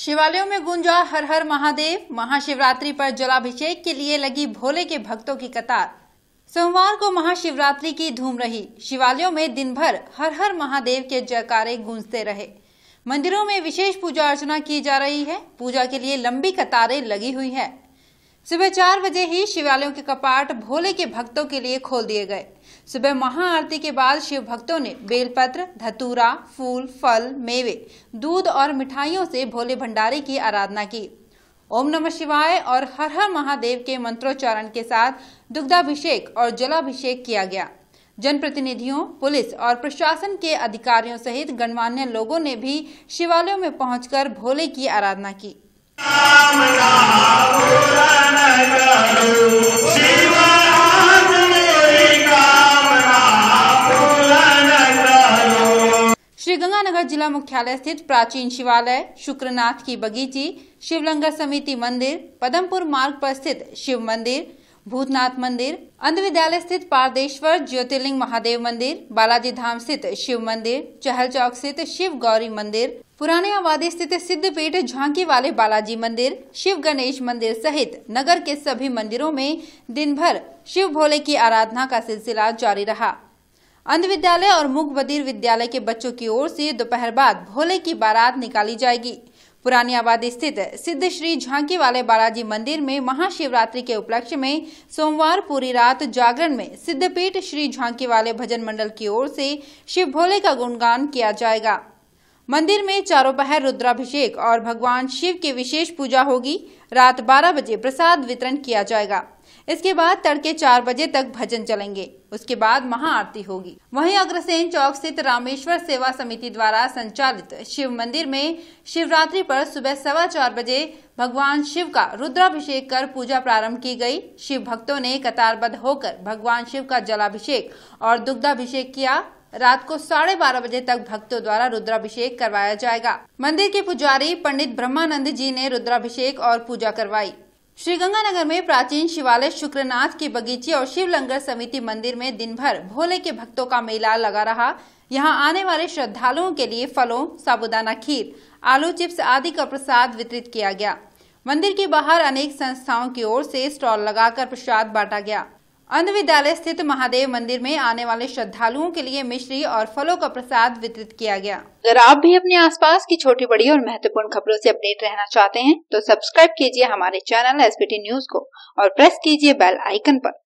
शिवालयों में गुंजा हर हर महादेव महाशिवरात्रि पर जलाभिषेक के लिए लगी भोले के भक्तों की कतार सोमवार को महाशिवरात्रि की धूम रही शिवालयों में दिन भर हर हर महादेव के जयकारे गूंजते रहे मंदिरों में विशेष पूजा अर्चना की जा रही है पूजा के लिए लंबी कतारें लगी हुई है सुबह चार बजे ही शिवालयों के कपाट भोले के भक्तों के लिए खोल दिए गए सुबह महाआरती के बाद शिव भक्तों ने बेलपत्र धतूरा फूल फल मेवे दूध और मिठाइयों से भोले भंडारे की आराधना की ओम नमः शिवाय और हर हर महादेव के मंत्रोच्चारण के साथ दुग्धाभिषेक और जलाभिषेक किया गया जनप्रतिनिधियों पुलिस और प्रशासन के अधिकारियों सहित गणमान्य लोगों ने भी शिवालयों में पहुंचकर भोले की आराधना की श्रीगंगानगर जिला मुख्यालय स्थित प्राचीन शिवालय शुक्रनाथ की बगीची शिवलंगर समिति मंदिर पदमपुर मार्ग पर स्थित शिव मंदिर भूतनाथ मंदिर अंध विद्यालय स्थित पारदेश्वर ज्योतिर्लिंग महादेव मंदिर बालाजी धाम स्थित शिव मंदिर चहल चौक स्थित शिव गौरी मंदिर पुराने आबादी स्थित सिद्धपीठ झांकी वाले बालाजी मंदिर शिव गणेश मंदिर सहित नगर के सभी मंदिरों में दिन भर शिव भोले की आराधना का सिलसिला जारी रहा अंध विद्यालय और मुख बधिर विद्यालय के बच्चों की ओर से दोपहर बाद भोले की बारात निकाली जाएगी पुरानी आबादी स्थित सिद्ध श्री झांकी वाले बालाजी मंदिर में महाशिवरात्रि के उपलक्ष्य में सोमवार पूरी रात जागरण में सिद्धपीठ श्री झांकी वाले भजन मंडल की ओर से शिव भोले का गुणगान किया जाएगा मंदिर में चारों पहर रुद्राभिषेक और भगवान शिव की विशेष पूजा होगी रात 12 बजे प्रसाद वितरण किया जाएगा इसके बाद तड़के चार बजे तक भजन चलेंगे उसके बाद महाआरती होगी वहीं अग्रसेन चौक स्थित रामेश्वर सेवा समिति द्वारा संचालित शिव मंदिर में शिवरात्रि पर सुबह सवा चार बजे भगवान शिव का रुद्राभिषेक कर पूजा प्रारंभ की गई शिव भक्तों ने कतारबद्ध होकर भगवान शिव का जलाभिषेक और दुग्धाभिषेक किया रात को साढ़े बारह बजे तक भक्तों द्वारा रुद्राभिषेक करवाया जाएगा मंदिर के पुजारी पंडित ब्रह्मानंद जी ने रुद्राभिषेक और पूजा करवाई श्रीगंगानगर में प्राचीन शिवालय शुक्रनाथ के बगीचे और शिव लंगर समिति मंदिर में दिन भर भोले के भक्तों का मेला लगा रहा यहां आने वाले श्रद्धालुओं के लिए फलों साबुदाना खीर आलू चिप्स आदि का प्रसाद वितरित किया गया मंदिर के बाहर अनेक संस्थाओं की ओर से स्टॉल लगाकर प्रसाद बांटा गया अंध विद्यालय स्थित महादेव मंदिर में आने वाले श्रद्धालुओं के लिए मिश्री और फलों का प्रसाद वितरित किया गया अगर आप भी अपने आसपास की छोटी बड़ी और महत्वपूर्ण खबरों से अपडेट रहना चाहते हैं तो सब्सक्राइब कीजिए हमारे चैनल एस न्यूज को और प्रेस कीजिए बेल आइकन पर